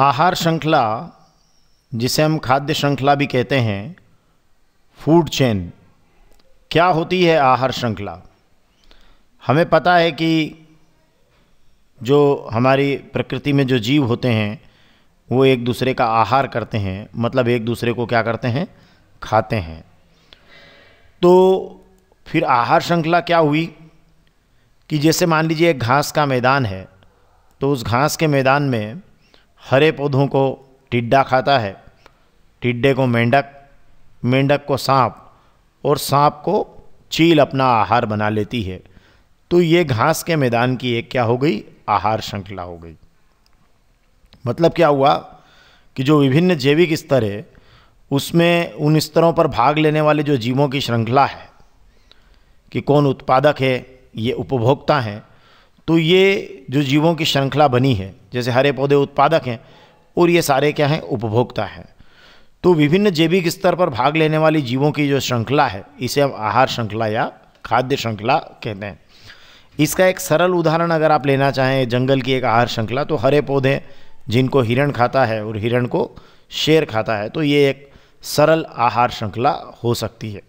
आहार श्रृंखला जिसे हम खाद्य श्रृंखला भी कहते हैं फूड चेन क्या होती है आहार श्रृंखला हमें पता है कि जो हमारी प्रकृति में जो जीव होते हैं वो एक दूसरे का आहार करते हैं मतलब एक दूसरे को क्या करते हैं खाते हैं तो फिर आहार श्रृंखला क्या हुई कि जैसे मान लीजिए एक घास का मैदान है तो उस घास के मैदान में हरे पौधों को टिड्डा खाता है टिड्डे को मेंढक मेंढक को सांप और सांप को चील अपना आहार बना लेती है तो ये घास के मैदान की एक क्या हो गई आहार श्रृंखला हो गई मतलब क्या हुआ कि जो विभिन्न जैविक स्तर है उसमें उन स्तरों पर भाग लेने वाले जो जीवों की श्रृंखला है कि कौन उत्पादक है ये उपभोक्ता हैं तो ये जो जीवों की श्रृंखला बनी है जैसे हरे पौधे उत्पादक हैं और ये सारे क्या हैं उपभोक्ता हैं तो विभिन्न जैविक स्तर पर भाग लेने वाली जीवों की जो श्रृंखला है इसे हम आहार श्रृंखला या खाद्य श्रृंखला कहते हैं इसका एक सरल उदाहरण अगर आप लेना चाहें जंगल की एक आहार श्रृंखला तो हरे पौधे जिनको हिरण खाता है और हिरण को शेर खाता है तो ये एक सरल आहार श्रृंखला हो सकती है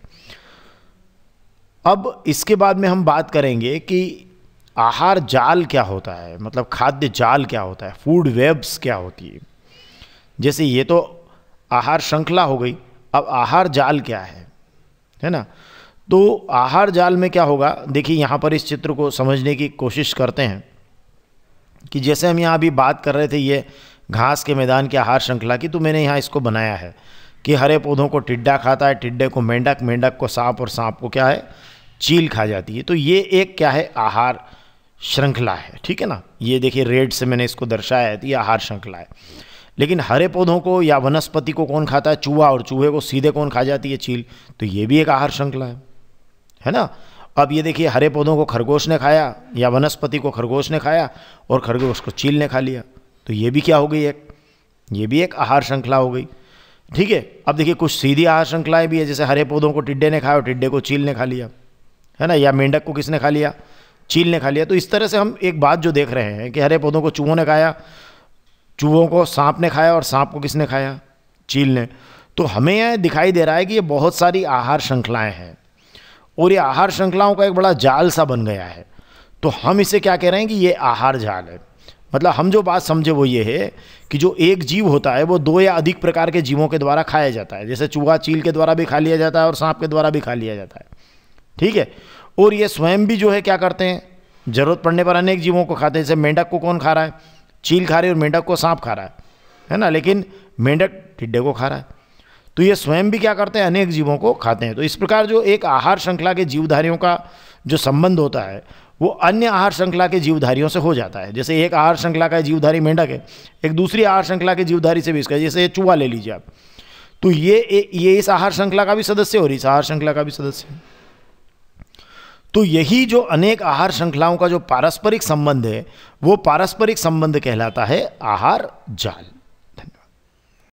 अब इसके बाद में हम बात करेंगे कि आहार जाल क्या होता है मतलब खाद्य जाल क्या होता है फूड वेब्स क्या होती है जैसे ये तो आहार श्रृंखला हो गई अब आहार जाल क्या है है ना तो आहार जाल में क्या होगा देखिए यहाँ पर इस चित्र को समझने की कोशिश करते हैं कि जैसे हम यहाँ अभी बात कर रहे थे ये घास के मैदान की आहार श्रृंखला की तो मैंने यहाँ इसको बनाया है कि हरे पौधों को टिड्डा खाता है टिड्डे को मेंढक मेंढक को सांप और सांप को क्या है चील खा जाती है तो ये एक क्या है आहार श्रृंखला है ठीक है ना ये देखिए रेड से मैंने इसको दर्शाया है तो ये आहार श्रृंखला है लेकिन हरे पौधों को या वनस्पति को कौन खाता है चूहा और चूहे को सीधे कौन खा जाती है चील तो ये भी एक आहार श्रृंखला है है ना अब ये देखिए हरे पौधों को खरगोश ने खाया या वनस्पति को खरगोश ने खाया और खरगोश को चील ने खा लिया तो ये भी क्या हो गई एक ये भी एक आहार श्रृंखला हो गई ठीक है अब देखिए कुछ सीधी आहार श्रृंखलाएं भी है जैसे हरे पौधों को टिड्डे ने खाया और टिड्डे को चील ने खा लिया है ना या मेंढक को किसने खा लिया चील ने खा लिया तो इस तरह से हम एक बात जो देख रहे हैं कि हरे पौधों को चूहों ने खाया चूहों को सांप ने खाया और सांप को किसने खाया चील ने तो हमें यह दिखाई दे रहा है कि ये बहुत सारी आहार श्रृंखलाएँ हैं और ये आहार श्रृंखलाओं का एक बड़ा जाल सा बन गया है तो हम इसे क्या कह रहे हैं कि ये आहार जाल है मतलब हम जो बात समझे वो ये है कि जो एक जीव होता है वो दो या अधिक प्रकार के जीवों के द्वारा खाया जाता है जैसे चूहा चील के द्वारा भी खा लिया जाता है और सांप के द्वारा भी खा लिया जाता है ठीक है और ये स्वयं भी जो है क्या करते हैं ज़रूरत पड़ने पर अनेक जीवों को खाते हैं जैसे मेंढक को कौन खा रहा है चील खा रही है और मेंढक को सांप खा रहा है है ना लेकिन मेंढक टिड्डे को खा रहा है तो ये स्वयं भी क्या करते हैं अनेक जीवों को खाते हैं तो इस प्रकार जो एक आहार श्रृंखला के जीवधारियों का जो संबंध होता है वो अन्य आहार श्रृंखला के जीवधारियों से हो जाता है जैसे एक आहार श्रृंखला का जीवधारी मेंढक है एक दूसरी आहार श्रृंखला के जीवधारी से भी इसका जैसे चूहा ले लीजिए आप तो ये ये इस आहार श्रृंखला का भी सदस्य और इस आहार श्रृंखला का भी सदस्य है तो यही जो अनेक आहार श्रृंखलाओं का जो पारस्परिक संबंध है वो पारस्परिक संबंध कहलाता है आहार जाल